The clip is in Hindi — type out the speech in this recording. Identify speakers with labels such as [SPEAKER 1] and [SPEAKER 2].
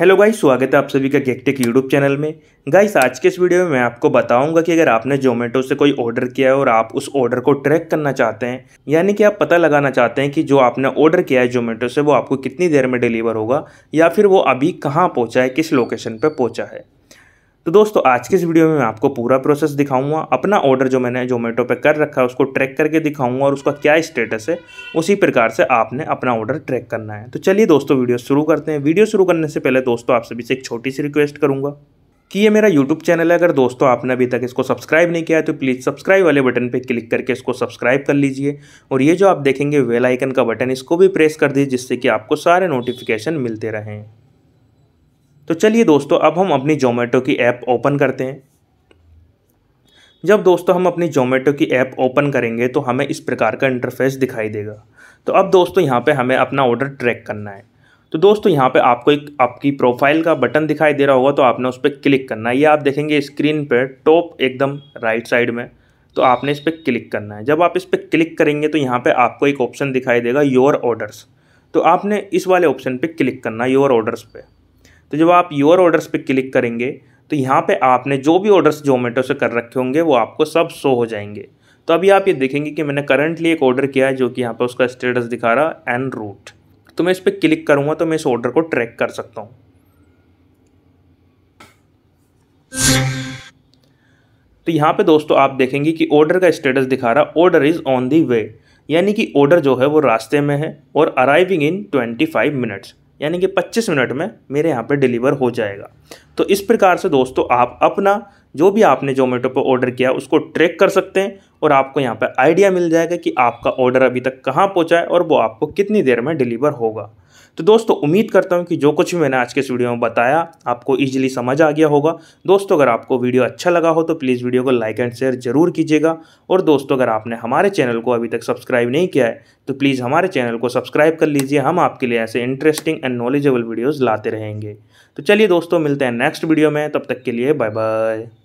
[SPEAKER 1] हेलो गाइस स्वागत है आप सभी का गेकटेक यूट्यूब चैनल में गाइस आज के इस वीडियो में मैं आपको बताऊंगा कि अगर आपने जोमेटो से कोई ऑर्डर किया है और आप उस ऑर्डर को ट्रैक करना चाहते हैं यानी कि आप पता लगाना चाहते हैं कि जो आपने ऑर्डर किया है जोमेटो से वो आपको कितनी देर में डिलीवर होगा या फिर वो अभी कहाँ पहुँचा है किस लोकेशन पर पहुँचा है तो दोस्तों आज के इस वीडियो में मैं आपको पूरा प्रोसेस दिखाऊंगा अपना ऑर्डर जो मैंने जोमेटो पे कर रखा है उसको ट्रैक करके दिखाऊंगा और उसका क्या स्टेटस है उसी प्रकार से आपने अपना ऑर्डर ट्रैक करना है तो चलिए दोस्तों वीडियो शुरू करते हैं वीडियो शुरू करने से पहले दोस्तों आप सभी से एक छोटी सी रिक्वेस्ट करूँगा कि ये मेरा YouTube चैनल है अगर दोस्तों आपने अभी तक इसको सब्सक्राइब नहीं किया है तो प्लीज़ सब्सक्राइब वाले बटन पर क्लिक करके इसको सब्सक्राइब कर लीजिए और ये जो आप देखेंगे वेल आइकन का बटन इसको भी प्रेस कर दीजिए जिससे कि आपको सारे नोटिफिकेशन मिलते रहें तो चलिए दोस्तों अब हम अपनी जोमेटो की ऐप ओपन करते हैं जब दोस्तों हम अपनी जोमेटो की ऐप ओपन करेंगे तो हमें इस प्रकार का इंटरफेस दिखाई देगा तो अब दोस्तों यहाँ पे हमें अपना ऑर्डर ट्रैक करना है तो दोस्तों यहाँ पे आपको एक आपकी प्रोफाइल का बटन दिखाई दे रहा होगा तो आपने उस पर क्लिक करना है ये आप देखेंगे स्क्रीन पर टॉप एकदम राइट साइड में तो आपने इस पर क्लिक करना है जब आप इस पर क्लिक करेंगे तो यहाँ पर आपको एक ऑप्शन दिखाई देगा योर ऑर्डर्स तो आपने इस वाले ऑप्शन पर क्लिक करना योर ऑर्डर्स पर तो जब आप योर ऑर्डर्स पे क्लिक करेंगे तो यहाँ पे आपने जो भी ऑर्डर्स जोमेटो से कर रखे होंगे वो आपको सब शो हो जाएंगे तो अभी आप ये देखेंगे कि मैंने करंटली एक ऑर्डर किया है जो कि यहाँ पर उसका स्टेटस दिखा रहा एन रूट तो मैं इस पर क्लिक करूँगा तो मैं इस ऑर्डर को ट्रैक कर सकता हूँ तो यहाँ पे दोस्तों आप देखेंगे कि ऑर्डर का स्टेटस दिखा रहा order is on the way यानी कि ऑर्डर जो है वो रास्ते में है और arriving in twenty five minutes यानी कि 25 मिनट में मेरे यहाँ पर डिलीवर हो जाएगा तो इस प्रकार से दोस्तों आप अपना जो भी आपने जोमेटो पर ऑर्डर किया उसको ट्रैक कर सकते हैं और आपको यहाँ पर आइडिया मिल जाएगा कि आपका ऑर्डर अभी तक कहाँ पहुँचा है और वो आपको कितनी देर में डिलीवर होगा तो दोस्तों उम्मीद करता हूँ कि जो कुछ भी मैंने आज के इस वीडियो में बताया आपको ईजिली समझ आ गया होगा दोस्तों अगर आपको वीडियो अच्छा लगा हो तो प्लीज़ वीडियो को लाइक एंड शेयर जरूर कीजिएगा और दोस्तों अगर आपने हमारे चैनल को अभी तक सब्सक्राइब नहीं किया है तो प्लीज़ हमारे चैनल को सब्सक्राइब कर लीजिए हम आपके लिए ऐसे इंटरेस्टिंग एंड नॉलेजेबल वीडियोज़ लाते रहेंगे तो चलिए दोस्तों मिलते हैं नेक्स्ट वीडियो में तब तक के लिए बाय बाय